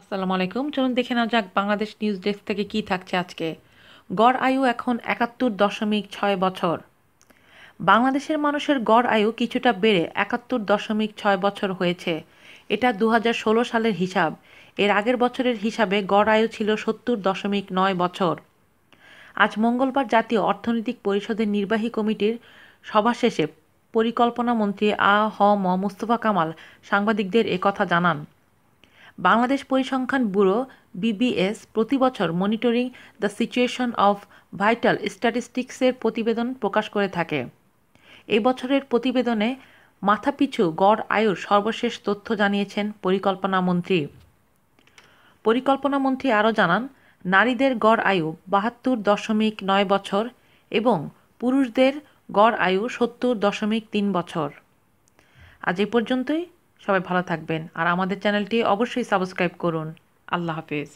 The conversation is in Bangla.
আসসালামু আলাইকুম চলুন দেখে নেওয়া যাক বাংলাদেশ নিউজ ডেস্ক থেকে কি থাকছে আজকে গড় আয়ু এখন একাত্তর দশমিক ছয় বছর বাংলাদেশের মানুষের গড় আয়ু কিছুটা বেড়ে একাত্তর দশমিক ছয় বছর হয়েছে এটা দু সালের হিসাব এর আগের বছরের হিসাবে গড় আয়ু ছিল সত্তর দশমিক নয় বছর আজ মঙ্গলবার জাতীয় অর্থনৈতিক পরিষদের নির্বাহী কমিটির সভা শেষে পরিকল্পনা মন্ত্রী আ হ ম মুস্তফা কামাল সাংবাদিকদের কথা জানান বাংলাদেশ পরিসংখ্যান ব্যুরো বিবিএস প্রতি বছর monitoring the situation of vital স্ট্যাটিস্টিক্সের প্রতিবেদন প্রকাশ করে থাকে এই বছরের প্রতিবেদনে মাথাপিছু গড় আয়ুর সর্বশেষ তথ্য জানিয়েছেন পরিকল্পনা মন্ত্রী পরিকল্পনা মন্ত্রী আরও জানান নারীদের গড় আয়ু বাহাত্তর দশমিক নয় বছর এবং পুরুষদের গড় আয়ু সত্তর দশমিক তিন বছর আজ এ পর্যন্তই সবাই ভালো থাকবেন আর আমাদের চ্যানেলটি অবশ্যই সাবস্ক্রাইব করুন আল্লাহ হাফিজ